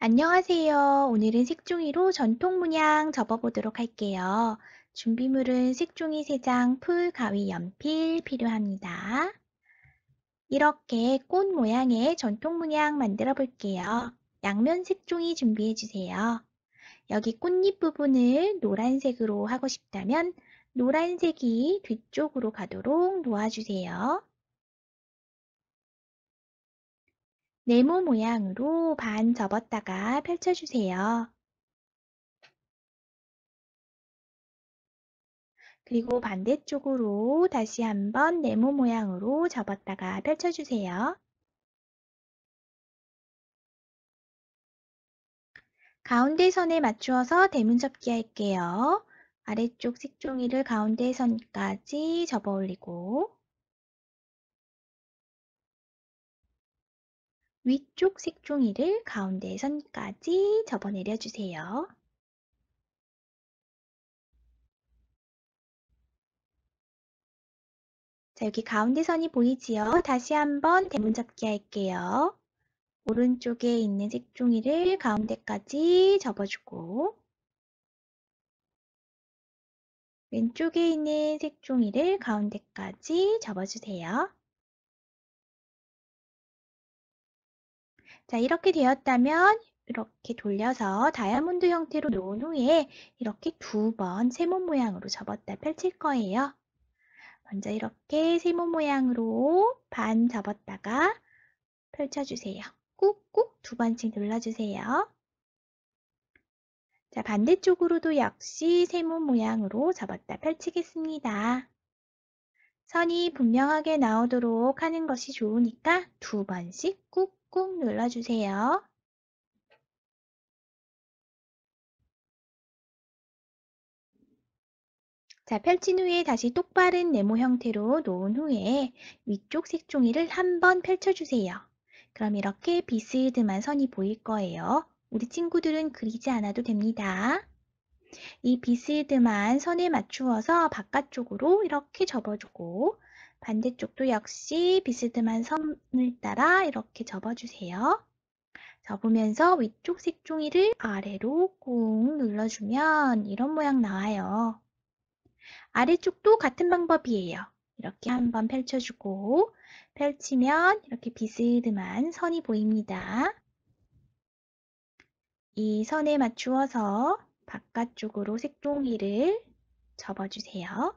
안녕하세요. 오늘은 색종이로 전통 문양 접어보도록 할게요. 준비물은 색종이 3장, 풀, 가위, 연필 필요합니다. 이렇게 꽃 모양의 전통 문양 만들어 볼게요. 양면 색종이 준비해 주세요. 여기 꽃잎 부분을 노란색으로 하고 싶다면 노란색이 뒤쪽으로 가도록 놓아주세요. 네모 모양으로 반 접었다가 펼쳐주세요. 그리고 반대쪽으로 다시 한번 네모 모양으로 접었다가 펼쳐주세요. 가운데 선에 맞추어서 대문 접기 할게요. 아래쪽 색종이를 가운데 선까지 접어 올리고 위쪽 색종이를 가운데 선까지 접어 내려주세요. 자, 여기 가운데 선이 보이지요? 다시 한번 대문 잡기 할게요. 오른쪽에 있는 색종이를 가운데까지 접어주고 왼쪽에 있는 색종이를 가운데까지 접어주세요. 자, 이렇게 되었다면 이렇게 돌려서 다이아몬드 형태로 놓은 후에 이렇게 두 번 세모 모양으로 접었다 펼칠 거예요. 먼저 이렇게 세모 모양으로 반 접었다가 펼쳐주세요. 꾹꾹 두 번씩 눌러주세요. 자, 반대쪽으로도 역시 세모 모양으로 접었다 펼치겠습니다. 선이 분명하게 나오도록 하는 것이 좋으니까 두 번씩 꾹꾹 눌러주세요. 자, 펼친 후에 다시 똑바른 네모 형태로 놓은 후에 위쪽 색종이를 한 번 펼쳐주세요. 그럼 이렇게 비스듬한 선이 보일 거예요. 우리 친구들은 그리지 않아도 됩니다. 이 비스이드만 선에 맞추어서 바깥쪽으로 이렇게 접어주고 반대쪽도 역시 비스듬한 선을 따라 이렇게 접어주세요. 접으면서 위쪽 색종이를 아래로 꾹 눌러주면 이런 모양 나와요. 아래쪽도 같은 방법이에요. 이렇게 한번 펼쳐주고 펼치면 이렇게 비스듬한 선이 보입니다. 이 선에 맞추어서 바깥쪽으로 색종이를 접어주세요.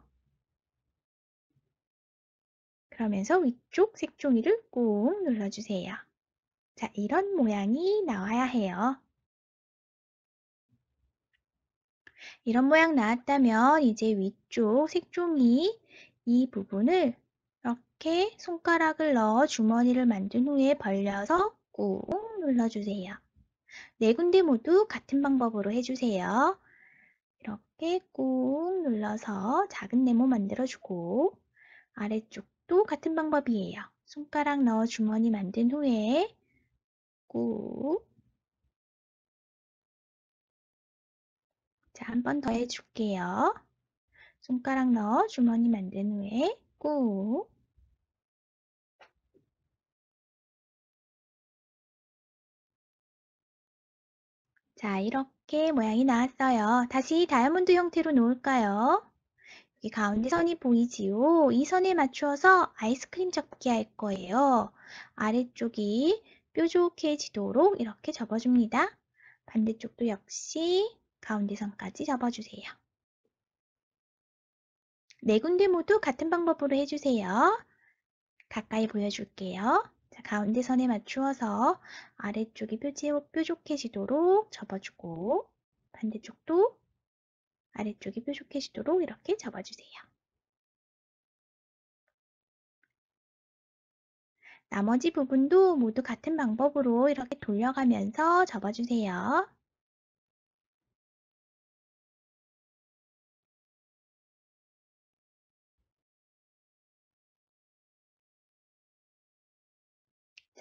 그러면서 위쪽 색종이를 꾹 눌러주세요. 자, 이런 모양이 나와야 해요. 이런 모양 나왔다면 이제 위쪽 색종이 이 부분을 이렇게 손가락을 넣어 주머니를 만든 후에 벌려서 꾹 눌러주세요. 네 군데 모두 같은 방법으로 해주세요. 이렇게 꾹 눌러서 작은 네모 만들어주고 아래쪽도 같은 방법이에요. 손가락 넣어 주머니 만든 후에 꾹 자, 한 번 더 해줄게요. 손가락 넣어 주머니 만든 후에 꾹 자, 이렇게 모양이 나왔어요. 다시 다이아몬드 형태로 놓을까요? 여기 가운데 선이 보이지요? 이 선에 맞추어서 아이스크림 접기 할 거예요. 아래쪽이 뾰족해지도록 이렇게 접어줍니다. 반대쪽도 역시 가운데 선까지 접어주세요. 네 군데 모두 같은 방법으로 해주세요. 가까이 보여줄게요. 가운데 선에 맞추어서 아래쪽이 뾰지, 뾰족해지도록 접어주고 반대쪽도 아래쪽이 뾰족해지도록 이렇게 접어주세요. 나머지 부분도 모두 같은 방법으로 이렇게 돌려가면서 접어주세요.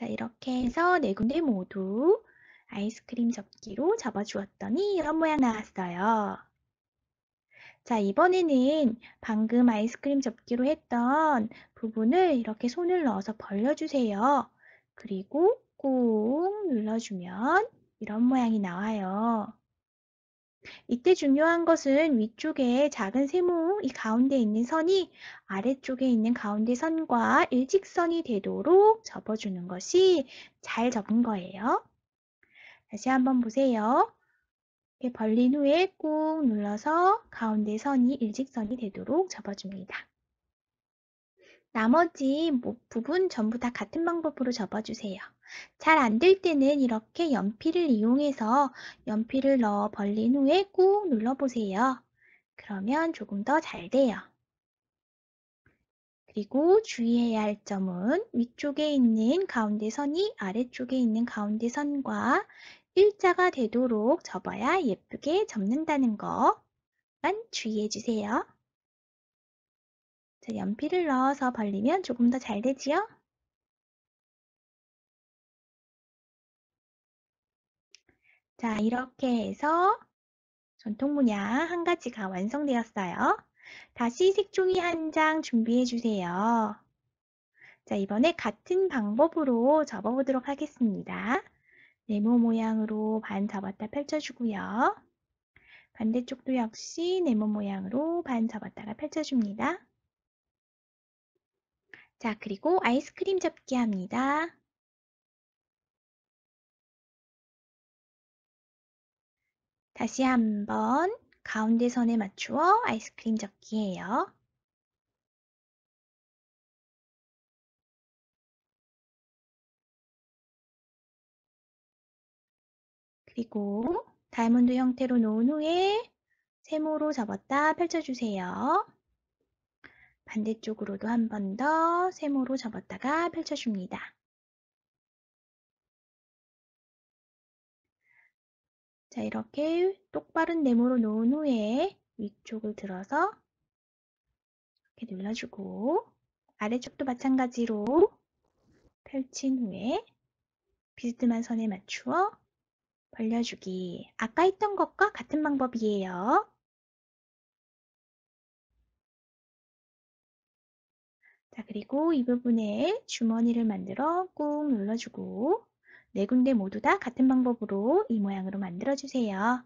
자, 이렇게 해서 네 군데 모두 아이스크림 접기로 접어주었더니 이런 모양 나왔어요. 자, 이번에는 방금 아이스크림 접기로 했던 부분을 이렇게 손을 넣어서 벌려주세요. 그리고 꾹 눌러주면 이런 모양이 나와요. 이때 중요한 것은 위쪽에 작은 세모, 이 가운데 있는 선이 아래쪽에 있는 가운데 선과 일직선이 되도록 접어주는 것이 잘 접은 거예요. 다시 한번 보세요. 벌린 후에 꾹 눌러서 가운데 선이 일직선이 되도록 접어줍니다. 나머지 뭐 부분 전부 다 같은 방법으로 접어주세요. 잘 안 될 때는 이렇게 연필을 이용해서 연필을 넣어 벌린 후에 꾹 눌러보세요. 그러면 조금 더 잘 돼요. 그리고 주의해야 할 점은 위쪽에 있는 가운데 선이 아래쪽에 있는 가운데 선과 일자가 되도록 접어야 예쁘게 접는다는 것만 주의해 주세요. 자, 연필을 넣어서 벌리면 조금 더 잘 되지요? 자, 이렇게 해서 전통 문양 한 가지가 완성되었어요. 다시 색종이 한 장 준비해 주세요. 자, 이번에 같은 방법으로 접어보도록 하겠습니다. 네모 모양으로 반 접었다 펼쳐주고요. 반대쪽도 역시 네모 모양으로 반 접었다가 펼쳐줍니다. 자, 그리고 아이스크림 접기 합니다. 다시 한번 가운데 선에 맞추어 아이스크림 접기예요. 그리고 다이몬드 형태로 놓은 후에 세모로 접었다 펼쳐주세요. 반대쪽으로도 한 번 더 세모로 접었다가 펼쳐줍니다. 자, 이렇게 똑바른 네모로 놓은 후에 위쪽을 들어서 이렇게 눌러주고 아래쪽도 마찬가지로 펼친 후에 비스듬한 선에 맞추어 벌려주기. 아까 했던 것과 같은 방법이에요. 자, 그리고 이 부분에 주머니를 만들어 꾹 눌러주고 네 군데 모두 다 같은 방법으로 이 모양으로 만들어주세요.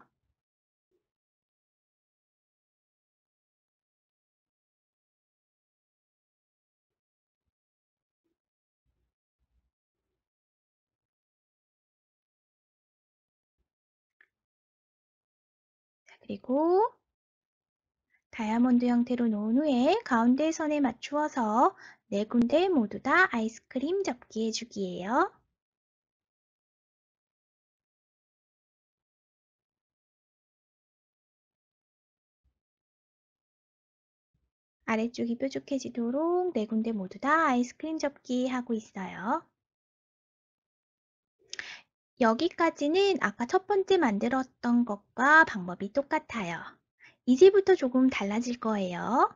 그리고 다이아몬드 형태로 놓은 후에 가운데 선에 맞추어서 네 군데 모두 다 아이스크림 접기 해주기예요. 아래쪽이 뾰족해지도록 네 군데 모두 다 아이스크림 접기 하고 있어요. 여기까지는 아까 첫 번째 만들었던 것과 방법이 똑같아요. 이제부터 조금 달라질 거예요.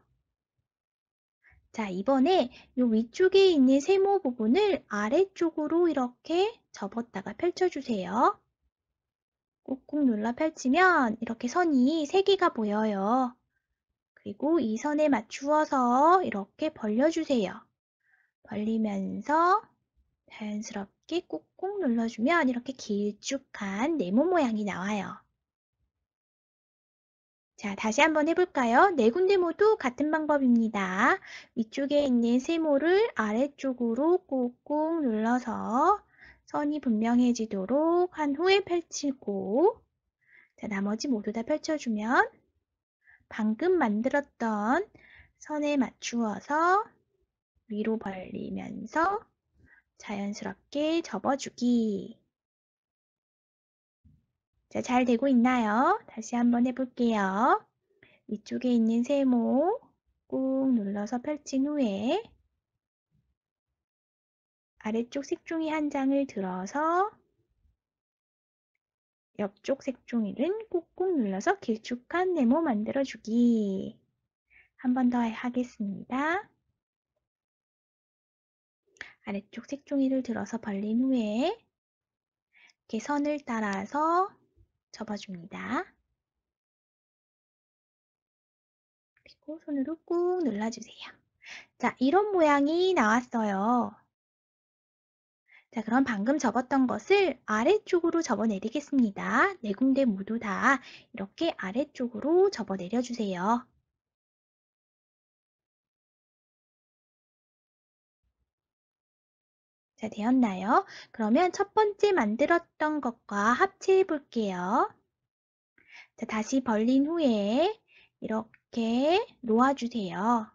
자, 이번에 이 위쪽에 있는 세모 부분을 아래쪽으로 이렇게 접었다가 펼쳐주세요. 꾹꾹 눌러 펼치면 이렇게 선이 3개가 보여요. 그리고 이 선에 맞추어서 이렇게 벌려주세요. 벌리면서 자연스럽게 꾹꾹 눌러주면 이렇게 길쭉한 네모 모양이 나와요. 자, 다시 한번 해볼까요? 네 군데 모두 같은 방법입니다. 위쪽에 있는 세모를 아래쪽으로 꾹꾹 눌러서 선이 분명해지도록 한 후에 펼치고 자, 나머지 모두 다 펼쳐주면 방금 만들었던 선에 맞추어서 위로 벌리면서 자연스럽게 접어주기 자, 잘 되고 있나요? 다시 한번 해볼게요. 위쪽에 있는 세모 꾹 눌러서 펼친 후에 아래쪽 색종이 한 장을 들어서 옆쪽 색종이는 꾹꾹 눌러서 길쭉한 네모 만들어주기 한 번 더 하겠습니다. 아래쪽 색종이를 들어서 벌린 후에 이렇게 선을 따라서 접어줍니다. 그리고 손으로 꾹 눌러주세요. 자, 이런 모양이 나왔어요. 자, 그럼 방금 접었던 것을 아래쪽으로 접어내리겠습니다. 네 군데 모두 다 이렇게 아래쪽으로 접어내려주세요. 자, 되었나요? 그러면 첫 번째 만들었던 것과 합체해 볼게요. 자, 다시 벌린 후에 이렇게 놓아주세요.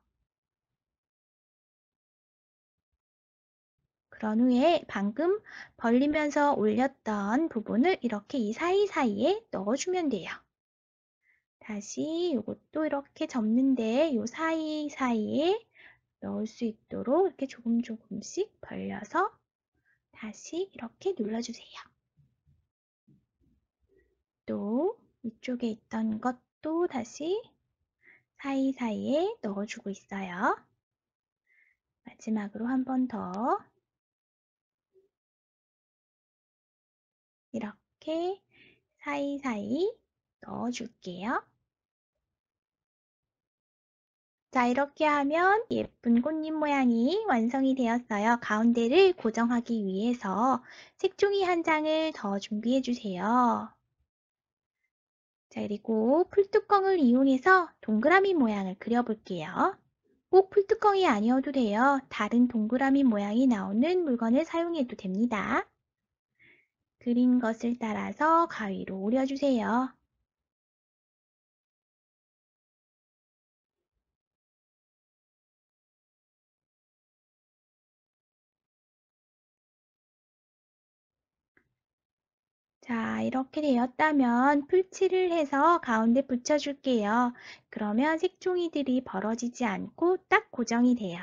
그런 후에 방금 벌리면서 올렸던 부분을 이렇게 이 사이사이에 넣어주면 돼요. 다시 이것도 이렇게 접는데 이 사이사이에 넣을 수 있도록 이렇게 조금 조금씩 벌려서 다시 이렇게 눌러주세요. 또 이쪽에 있던 것도 다시 사이사이에 넣어주고 있어요. 마지막으로 한 번 더 이렇게 사이사이 넣어줄게요. 자, 이렇게 하면 예쁜 꽃잎 모양이 완성이 되었어요. 가운데를 고정하기 위해서 색종이 한 장을 더 준비해 주세요. 자, 그리고 풀뚜껑을 이용해서 동그라미 모양을 그려볼게요. 꼭 풀뚜껑이 아니어도 돼요. 다른 동그라미 모양이 나오는 물건을 사용해도 됩니다. 그린 것을 따라서 가위로 오려주세요. 이렇게 되었다면 풀칠을 해서 가운데 붙여줄게요. 그러면 색종이들이 벌어지지 않고 딱 고정이 돼요.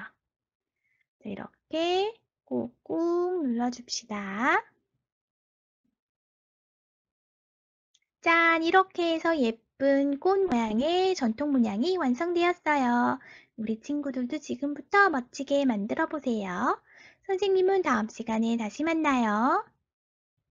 이렇게 꾹꾹 눌러줍시다. 짠! 이렇게 해서 예쁜 꽃 모양의 전통 문양이 완성되었어요. 우리 친구들도 지금부터 멋지게 만들어 보세요. 선생님은 다음 시간에 다시 만나요.